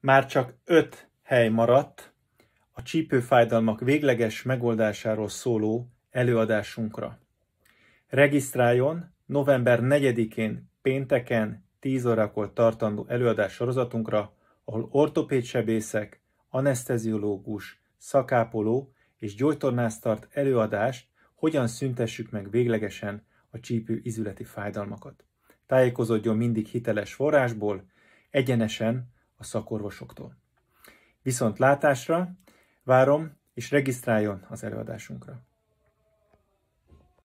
Már csak öt hely maradt a csípőfájdalmak végleges megoldásáról szóló előadásunkra. Regisztráljon november 4-én pénteken 10 órakor tartandó előadás sorozatunkra, ahol ortopédsebészek, anesteziológus, szakápoló és gyógytornász tart előadást, hogyan szüntessük meg véglegesen a csípő izületi fájdalmakat. Tájékozódjon mindig hiteles forrásból, egyenesen a szakorvosoktól. Viszont látásra várom, és regisztráljon az előadásunkra.